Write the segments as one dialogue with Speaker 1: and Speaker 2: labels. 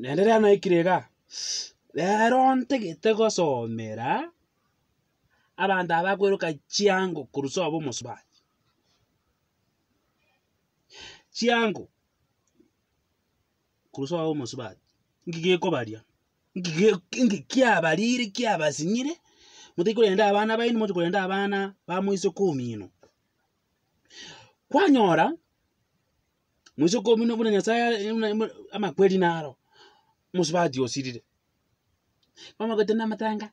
Speaker 1: nenderea na ikire ga rero ntegete gosomera abandu abakweruka chiango kurusa obo musubaji chiango kurusa obo musubaji ngigikobaria ngikiabarire kiabasinyire mutikurenda abana baini mutikurenda abana ba mwiso kumi ino kwanyora mwiso kumi ino buna nyasaye amakweli naro musi bathiosilile mamagote namatanga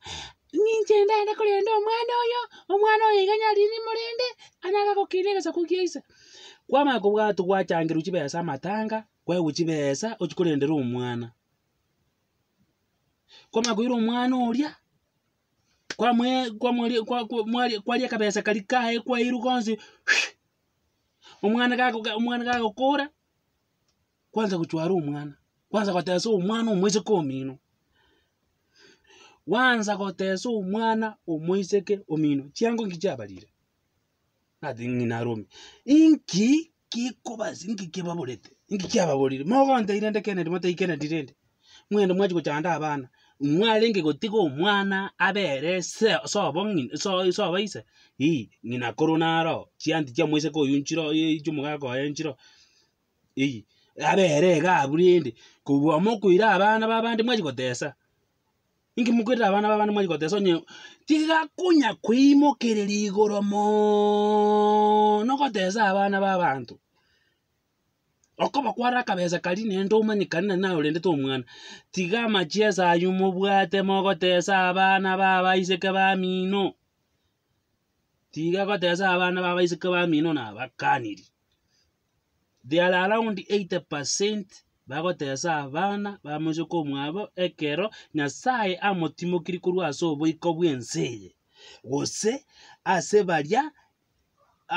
Speaker 1: ninchenda kulenda omwana oyo omwana oyo iganya lini murende anagagokiregesa kugiaisa kwamanya kobwatu gwachangera uchibesa amatanga kwewu chibesa ochikurendera omwana kwamanya kuira omwana oria kwaria kabesa kari kae kwairu konsi omwana gagokora kwanza kuchwara omwana kwanza kwateesa omwana omwiseke omino wanza gotesa omwana omwiseke omino chiango nki chiabarire nati ng'inaromi inki kikobasi inki kibaborete inki kiababorire mogonteire nde kennedy moteikenedirire nde mwende mwachi gochanda abana mwarenge gotiga omwana abere so sobo ise ii ng'ina koro naro chia chiamwiseke oyo nchiro ichiomogakoye nchiro ii abere iga ende kobua mokoira abana babande mwachi gotesa inkimukwirira abana babane mwachi gotesa onye tiga kunya kwimokereria igoro mono gotesa abana babanto okoba kwara akabesa kari nende omanyekani nani nawe orendete omwana tiga amachiesa aywo mobwate mogotesa abana babaiseke bamino tiga gotesa abana babaiseke bamino nabakaniri There are around 80% bagotesa abana bamuse omwabo ekero nyasaye amotimokiri korwa ase oboiko eye gose ase baria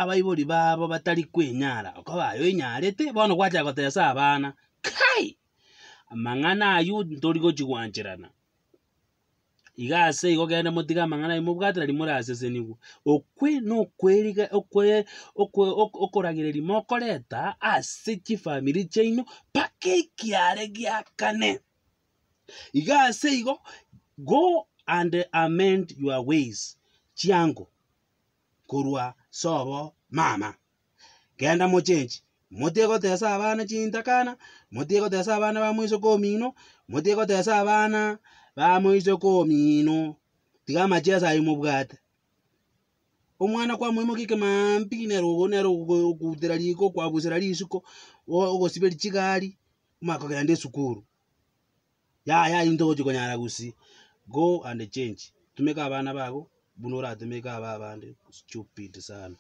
Speaker 1: abaibori babo batari kwenyara oko bayo enyarete bono gwachaka gotesa abana kai amang'ana aywo ntori gochigwancherana igase igogenda motiga amang'ana imobwatera rimo raseseniwa okwe nokweriga okoragereria mokoreta ase chifamiri chaino paka ekiare kane iga ase igo go and amend your ways chiango korwa sobo mama genda mochenji gotesa abana chintakana motiegotesa abana ba mwiso komino gotesa abana bamuise komino tikamachesa imubwate omwana kwamuimokike mambi nero nero okutira liko kwabusira lisiko okosibe lichikali umakokela ndi esukuru yaya into konyara gusi go and change tumika abana bago buno oratumika aba abande stupid sana